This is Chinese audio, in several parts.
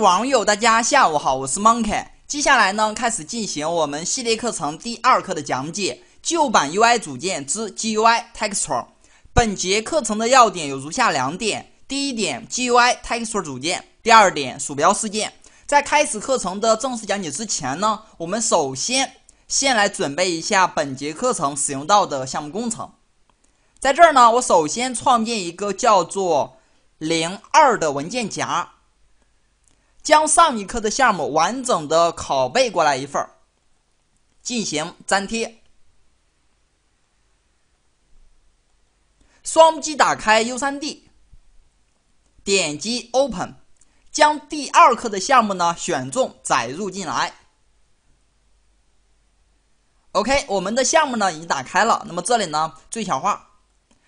网友，大家下午好，我是 Monkey。接下来呢，开始进行我们系列课程第二课的讲解。旧版 UI 组件之 GUI Texture。本节课程的要点有如下两点：第一点，GUI Texture 组件；第二点，鼠标事件。在开始课程的正式讲解之前呢，我们首先先来准备一下本节课程使用到的项目工程。在这儿呢，我首先创建一个叫做“零二”的文件夹。将上一课的项目完整的拷贝过来一份儿，进行粘贴。双击打开 U3D，点击 Open，将第二课的项目呢选中载入进来。OK，我们的项目呢已经打开了，那么这里呢最小化，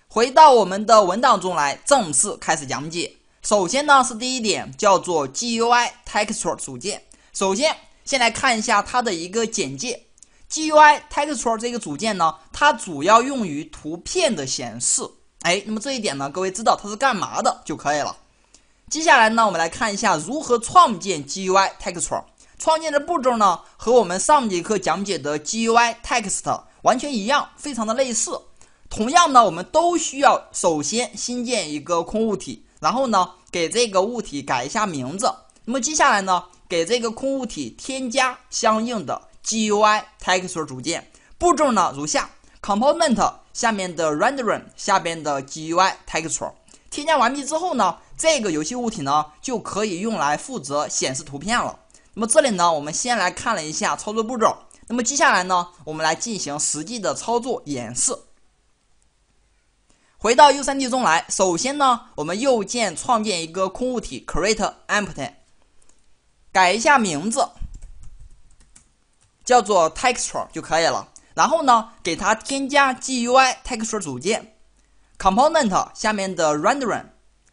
回到我们的文档中来，正式开始讲解。首先呢是第一点，叫做 GUI Texture 组件。首先先来看一下它的一个简介。GUI Texture 这个组件呢，它主要用于图片的显示。哎，那么这一点呢，各位知道它是干嘛的就可以了。接下来呢，我们来看一下如何创建 GUI Texture。创建的步骤呢，和我们上节课讲解的 GUI Text 完全一样，非常的类似。同样呢，我们都需要首先新建一个空物体。然后呢，给这个物体改一下名字。那么接下来呢，给这个空物体添加相应的 GUI Texture 组件。步骤呢如下：Component 下面的 Rendering 下边的 GUI Texture。添加完毕之后呢，这个游戏物体呢就可以用来负责显示图片了。那么这里呢，我们先来看了一下操作步骤。那么接下来呢，我们来进行实际的操作演示。回到 U3D 中来，首先呢，我们右键创建一个空物体，Create Empty，改一下名字，叫做 Texture 就可以了。然后呢，给它添加 GUI Texture 组件，Component 下面的 Rendering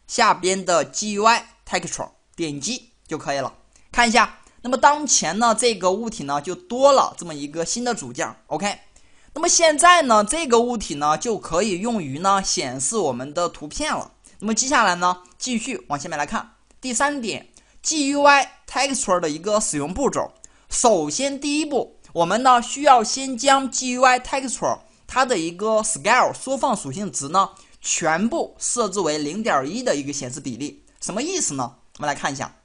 下边的 GUI Texture 点击就可以了。看一下，那么当前呢这个物体呢就多了这么一个新的组件，OK。那么现在呢，这个物体呢就可以用于呢显示我们的图片了。那么接下来呢，继续往下面来看第三点，GUI texture 的一个使用步骤。首先第一步，我们呢需要先将 GUI texture 它的一个 scale 缩放属性值呢全部设置为零点一的一个显示比例。什么意思呢？我们来看一下，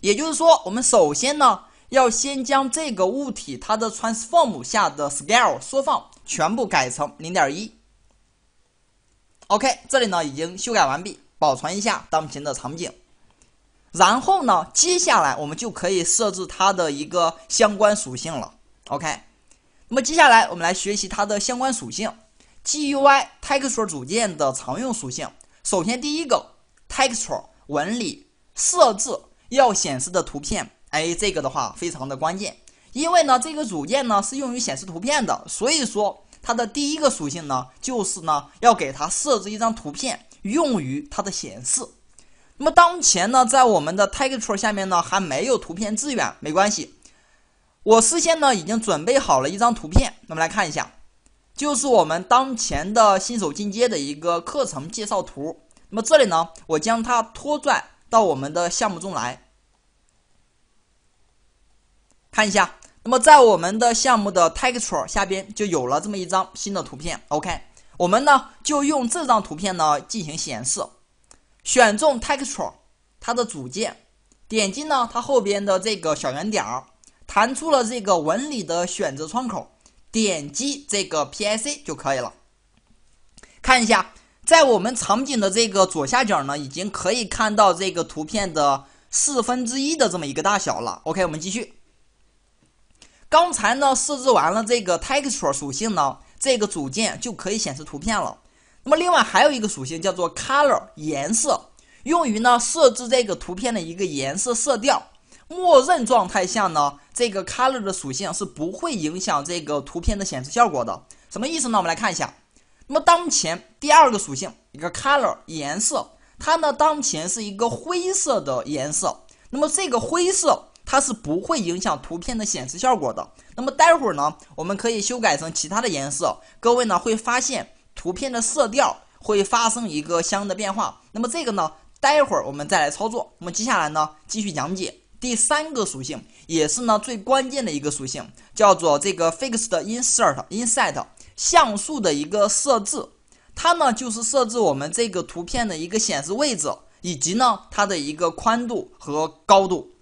也就是说，我们首先呢。要先将这个物体它的 transform 下的 scale 缩放全部改成零点一。OK，这里呢已经修改完毕，保存一下当前的场景。然后呢，接下来我们就可以设置它的一个相关属性了。OK，那么接下来我们来学习它的相关属性。GUI texture 组件的常用属性，首先第一个 texture 纹理设置要显示的图片。哎，这个的话非常的关键，因为呢，这个组件呢是用于显示图片的，所以说它的第一个属性呢，就是呢要给它设置一张图片用于它的显示。那么当前呢，在我们的 Texture 下面呢还没有图片资源，没关系，我事先呢已经准备好了一张图片，那么来看一下，就是我们当前的新手进阶的一个课程介绍图。那么这里呢，我将它拖拽到我们的项目中来。看一下，那么在我们的项目的 texture 下边就有了这么一张新的图片。OK，我们呢就用这张图片呢进行显示，选中 texture 它的组件，点击呢它后边的这个小圆点儿，弹出了这个纹理的选择窗口，点击这个 PIC 就可以了。看一下，在我们场景的这个左下角呢，已经可以看到这个图片的四分之一的这么一个大小了。OK，我们继续。刚才呢设置完了这个 texture 属性呢，这个组件就可以显示图片了。那么另外还有一个属性叫做 color 颜色，用于呢设置这个图片的一个颜色色调。默认状态下呢，这个 color 的属性是不会影响这个图片的显示效果的。什么意思呢？我们来看一下。那么当前第二个属性一个 color 颜色，它呢当前是一个灰色的颜色。那么这个灰色。它是不会影响图片的显示效果的。那么待会儿呢，我们可以修改成其他的颜色，各位呢会发现图片的色调会发生一个相应的变化。那么这个呢，待会儿我们再来操作。那么接下来呢，继续讲解第三个属性，也是呢最关键的一个属性，叫做这个 Fixed Insert i n s i t e 像素的一个设置。它呢就是设置我们这个图片的一个显示位置，以及呢它的一个宽度和高度。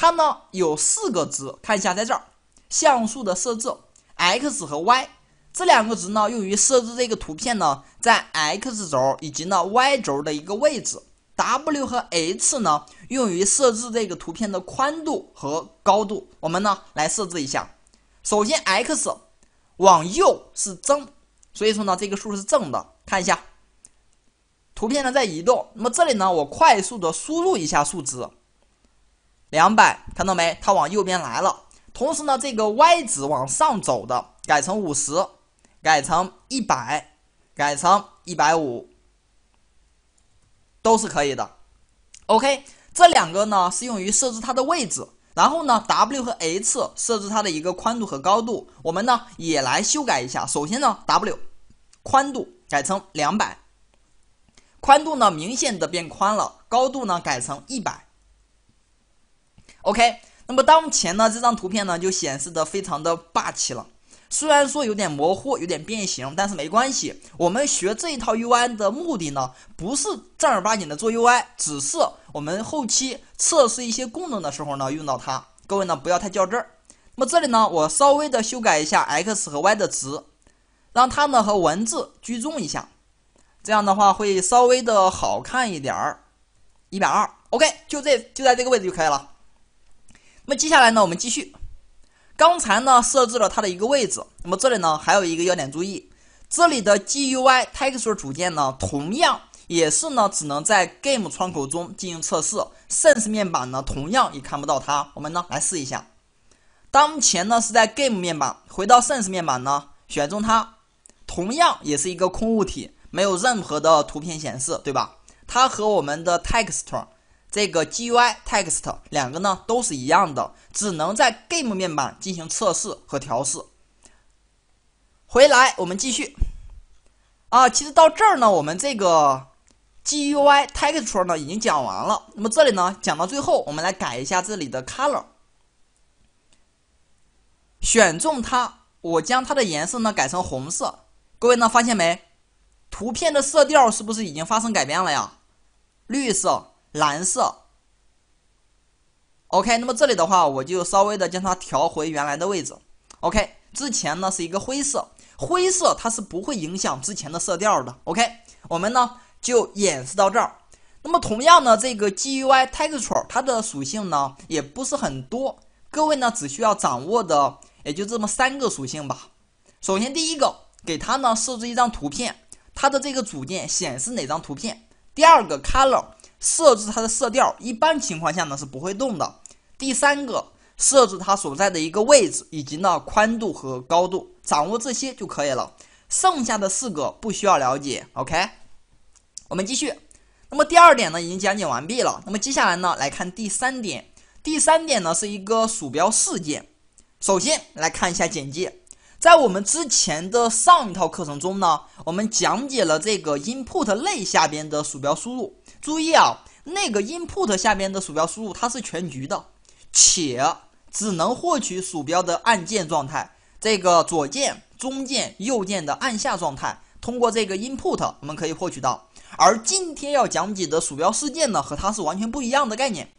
它呢有四个值，看一下在这儿，像素的设置，x 和 y 这两个值呢用于设置这个图片呢在 x 轴以及呢 y 轴的一个位置，w 和 h 呢用于设置这个图片的宽度和高度。我们呢来设置一下，首先 x 往右是增，所以说呢这个数是正的。看一下，图片呢在移动，那么这里呢我快速的输入一下数值。两百，看到没？它往右边来了。同时呢，这个 Y 值往上走的，改成五十，改成一百，改成一百五，都是可以的。OK，这两个呢是用于设置它的位置。然后呢，W 和 H 设置它的一个宽度和高度。我们呢也来修改一下。首先呢，W 宽度改成两百，宽度呢明显的变宽了。高度呢改成一百。OK，那么当前呢，这张图片呢就显示的非常的霸气了。虽然说有点模糊，有点变形，但是没关系。我们学这一套 UI 的目的呢，不是正儿八经的做 UI，只是我们后期测试一些功能的时候呢用到它。各位呢不要太较真儿。那么这里呢，我稍微的修改一下 x 和 y 的值，让它呢和文字居中一下，这样的话会稍微的好看一点儿。一百二，OK，就这就在这个位置就可以了。那么接下来呢，我们继续。刚才呢设置了它的一个位置，那么这里呢还有一个要点注意，这里的 GUI Texture 组件呢，同样也是呢只能在 Game 窗口中进行测试 s e n e 面板呢同样也看不到它。我们呢来试一下，当前呢是在 Game 面板，回到 s e n e 面板呢，选中它，同样也是一个空物体，没有任何的图片显示，对吧？它和我们的 Texture。这个 GUI text 两个呢都是一样的，只能在 Game 面板进行测试和调试。回来我们继续。啊，其实到这儿呢，我们这个 GUI texture 呢已经讲完了。那么这里呢讲到最后，我们来改一下这里的 color。选中它，我将它的颜色呢改成红色。各位呢发现没？图片的色调是不是已经发生改变了呀？绿色。蓝色，OK。那么这里的话，我就稍微的将它调回原来的位置。OK，之前呢是一个灰色，灰色它是不会影响之前的色调的。OK，我们呢就演示到这儿。那么同样呢，这个 G U i t e x t u r e 它的属性呢也不是很多，各位呢只需要掌握的也就这么三个属性吧。首先第一个，给它呢设置一张图片，它的这个组件显示哪张图片。第二个，Color。设置它的色调，一般情况下呢是不会动的。第三个，设置它所在的一个位置，以及呢宽度和高度，掌握这些就可以了。剩下的四个不需要了解。OK，我们继续。那么第二点呢，已经讲解完毕了。那么接下来呢，来看第三点。第三点呢是一个鼠标事件。首先来看一下简介。在我们之前的上一套课程中呢，我们讲解了这个 Input 类下边的鼠标输入。注意啊，那个 input 下边的鼠标输入它是全局的，且只能获取鼠标的按键状态，这个左键、中键、右键的按下状态，通过这个 input 我们可以获取到。而今天要讲解的鼠标事件呢，和它是完全不一样的概念。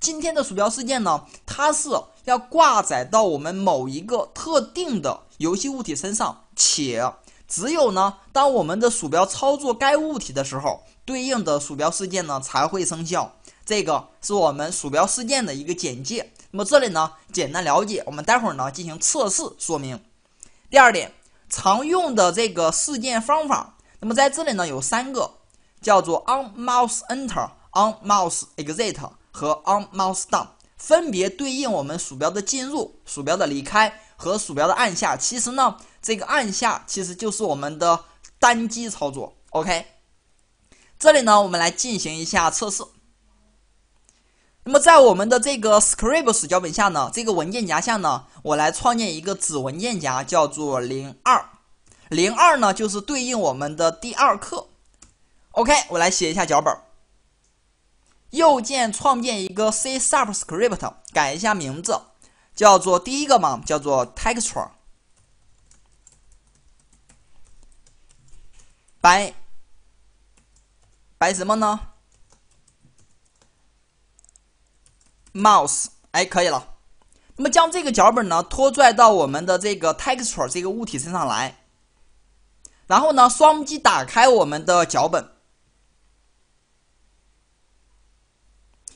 今天的鼠标事件呢，它是要挂载到我们某一个特定的游戏物体身上，且只有呢，当我们的鼠标操作该物体的时候。对应的鼠标事件呢才会生效，这个是我们鼠标事件的一个简介。那么这里呢简单了解，我们待会儿呢进行测试说明。第二点，常用的这个事件方法，那么在这里呢有三个，叫做 on mouse enter、on mouse exit 和 on mouse down，分别对应我们鼠标的进入、鼠标的离开和鼠标的按下。其实呢，这个按下其实就是我们的单击操作。OK。这里呢，我们来进行一下测试。那么在我们的这个 scripts 脚本下呢，这个文件夹下呢，我来创建一个子文件夹，叫做零二。零二呢，就是对应我们的第二课。OK，我来写一下脚本。右键创建一个 C# script，u b s 改一下名字，叫做第一个嘛，叫做 texture。b y 白什么呢？Mouse，哎，可以了。那么将这个脚本呢拖拽到我们的这个 Texture 这个物体身上来。然后呢，双击打开我们的脚本，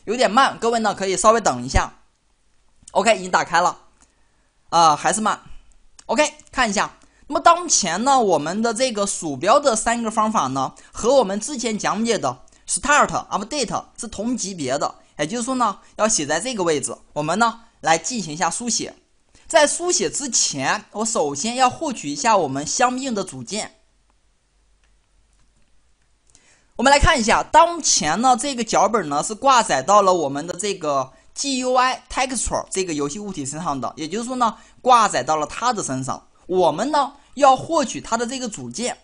有点慢，各位呢可以稍微等一下。OK，已经打开了，啊，还是慢。OK，看一下。那么当前呢，我们的这个鼠标的三个方法呢，和我们之前讲解的 start update 是同级别的，也就是说呢，要写在这个位置。我们呢来进行一下书写，在书写之前，我首先要获取一下我们相应的组件。我们来看一下，当前呢这个脚本呢是挂载到了我们的这个 GUI texture 这个游戏物体身上的，也就是说呢，挂载到了它的身上。我们呢要获取它的这个组件，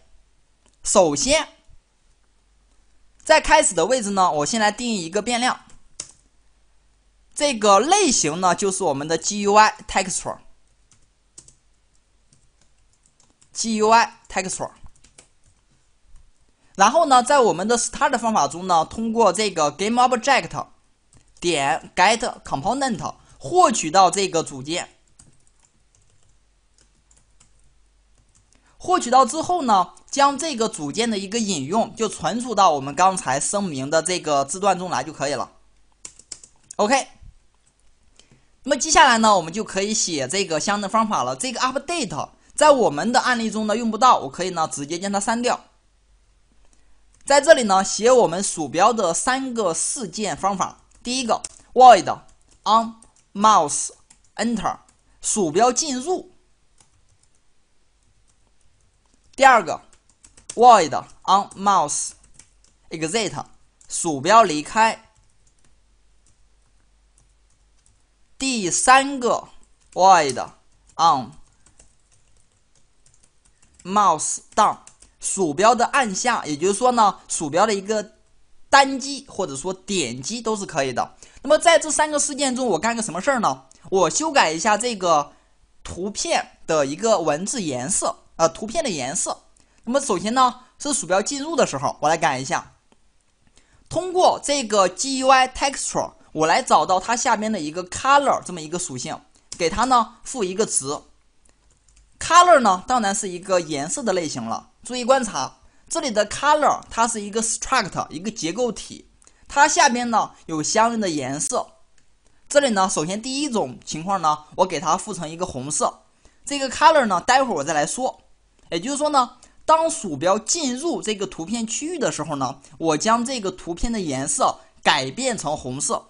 首先在开始的位置呢，我先来定义一个变量，这个类型呢就是我们的 GUI texture，GUI texture。然后呢，在我们的 start 方法中呢，通过这个 game object 点 get component 获取到这个组件。获取到之后呢，将这个组件的一个引用就存储到我们刚才声明的这个字段中来就可以了。OK，那么接下来呢，我们就可以写这个相应的方法了。这个 update 在我们的案例中呢用不到，我可以呢直接将它删掉。在这里呢，写我们鼠标的三个事件方法。第一个 void on mouse enter，鼠标进入。第二个，void on mouse exit，鼠标离开。第三个，void on mouse down，鼠标的按下，也就是说呢，鼠标的一个单击或者说点击都是可以的。那么在这三个事件中，我干个什么事儿呢？我修改一下这个图片的一个文字颜色。呃，图片的颜色。那么首先呢，是鼠标进入的时候，我来改一下。通过这个 GUI Texture，我来找到它下边的一个 Color 这么一个属性，给它呢赋一个值。Color 呢当然是一个颜色的类型了。注意观察这里的 Color，它是一个 Struct，一个结构体，它下边呢有相应的颜色。这里呢，首先第一种情况呢，我给它赋成一个红色。这个 color 呢？待会儿我再来说。也就是说呢，当鼠标进入这个图片区域的时候呢，我将这个图片的颜色改变成红色。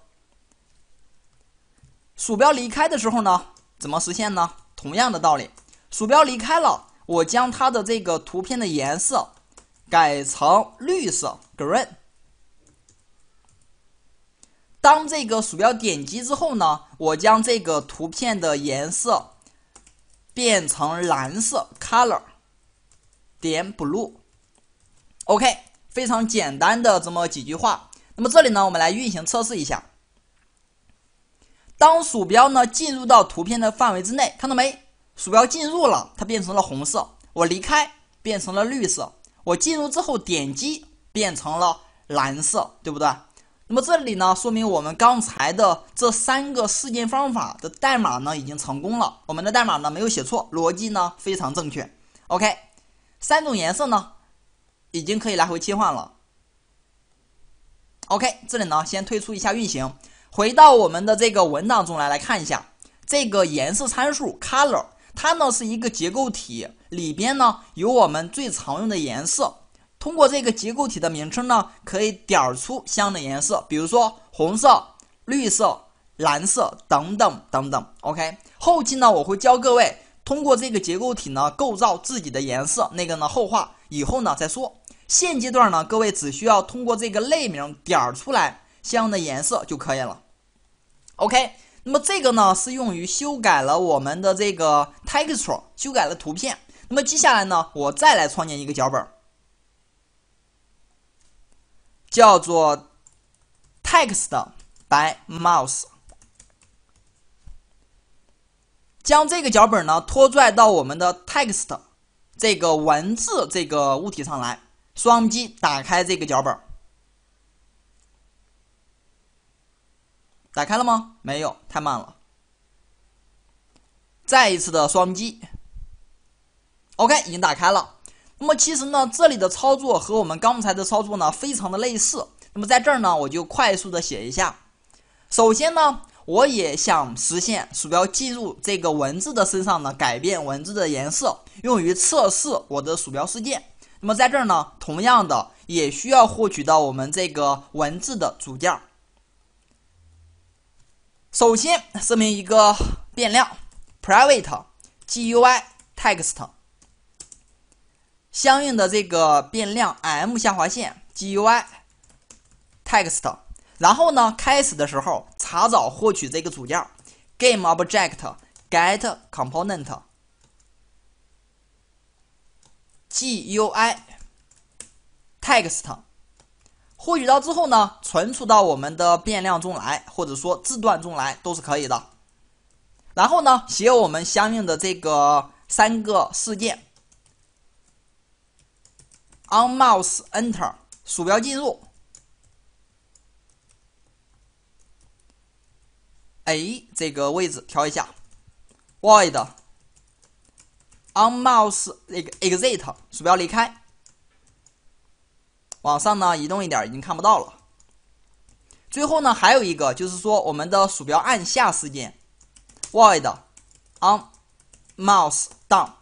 鼠标离开的时候呢，怎么实现呢？同样的道理，鼠标离开了，我将它的这个图片的颜色改成绿色 green。当这个鼠标点击之后呢，我将这个图片的颜色。变成蓝色，color 点 blue，OK，非常简单的这么几句话。那么这里呢，我们来运行测试一下。当鼠标呢进入到图片的范围之内，看到没？鼠标进入了，它变成了红色。我离开，变成了绿色。我进入之后点击，变成了蓝色，对不对？那么这里呢，说明我们刚才的这三个事件方法的代码呢，已经成功了。我们的代码呢没有写错，逻辑呢非常正确。OK，三种颜色呢已经可以来回切换了。OK，这里呢先退出一下运行，回到我们的这个文档中来，来看一下这个颜色参数 color，它呢是一个结构体，里边呢有我们最常用的颜色。通过这个结构体的名称呢，可以点出相应的颜色，比如说红色、绿色、蓝色等等等等。OK，后期呢我会教各位通过这个结构体呢构造自己的颜色，那个呢后话以后呢再说。现阶段呢，各位只需要通过这个类名点出来相应的颜色就可以了。OK，那么这个呢是用于修改了我们的这个 texture，修改了图片。那么接下来呢，我再来创建一个脚本。叫做 text by mouse，将这个脚本呢拖拽到我们的 text 这个文字这个物体上来，双击打开这个脚本，打开了吗？没有，太慢了。再一次的双击，OK，已经打开了。那么其实呢，这里的操作和我们刚才的操作呢非常的类似。那么在这儿呢，我就快速的写一下。首先呢，我也想实现鼠标进入这个文字的身上呢，改变文字的颜色，用于测试我的鼠标事件。那么在这儿呢，同样的也需要获取到我们这个文字的组件。首先声明一个变量，private gui text。相应的这个变量 m 下划线 GUI text，然后呢，开始的时候查找获取这个组件，Game Object get component GUI text，获取到之后呢，存储到我们的变量中来，或者说字段中来都是可以的。然后呢，写我们相应的这个三个事件。on mouse enter，鼠标进入哎，这个位置调一下，void on mouse 那个 exit，鼠标离开，往上呢移动一点，已经看不到了。最后呢，还有一个就是说我们的鼠标按下事件，void on mouse down。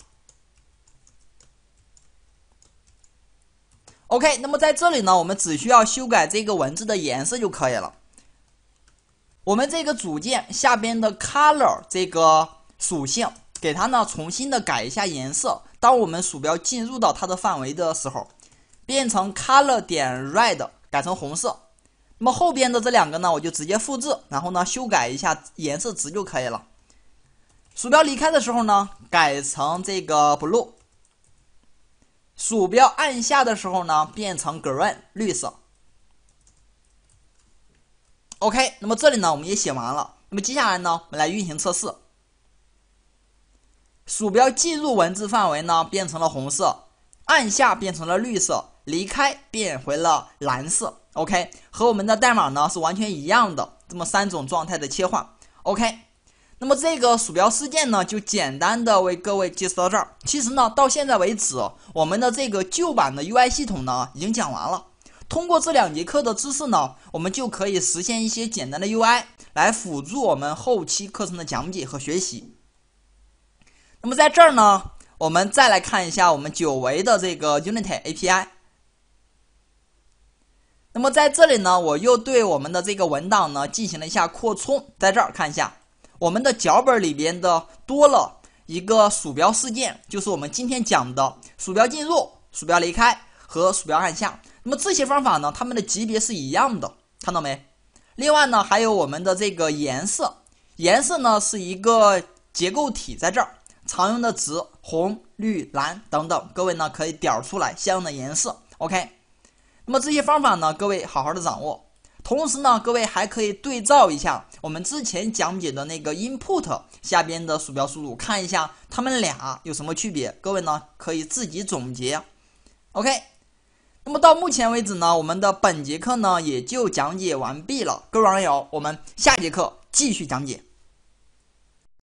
OK，那么在这里呢，我们只需要修改这个文字的颜色就可以了。我们这个组件下边的 color 这个属性，给它呢重新的改一下颜色。当我们鼠标进入到它的范围的时候，变成 color 点 red，改成红色。那么后边的这两个呢，我就直接复制，然后呢修改一下颜色值就可以了。鼠标离开的时候呢，改成这个 blue。鼠标按下的时候呢，变成 green 绿色。OK，那么这里呢，我们也写完了。那么接下来呢，我们来运行测试。鼠标进入文字范围呢，变成了红色；按下变成了绿色；离开变回了蓝色。OK，和我们的代码呢是完全一样的，这么三种状态的切换。OK。那么这个鼠标事件呢，就简单的为各位介绍到这儿。其实呢，到现在为止，我们的这个旧版的 UI 系统呢，已经讲完了。通过这两节课的知识呢，我们就可以实现一些简单的 UI，来辅助我们后期课程的讲解和学习。那么在这儿呢，我们再来看一下我们久违的这个 Unity API。那么在这里呢，我又对我们的这个文档呢，进行了一下扩充，在这儿看一下。我们的脚本里边的多了一个鼠标事件，就是我们今天讲的鼠标进入、鼠标离开和鼠标按下。那么这些方法呢，它们的级别是一样的，看到没？另外呢，还有我们的这个颜色，颜色呢是一个结构体，在这儿常用的值红、绿、蓝等等，各位呢可以点出来相应的颜色。OK，那么这些方法呢，各位好好的掌握。同时呢，各位还可以对照一下我们之前讲解的那个 input 下边的鼠标输入，看一下它们俩有什么区别。各位呢可以自己总结。OK，那么到目前为止呢，我们的本节课呢也就讲解完毕了。各位网友，我们下节课继续讲解。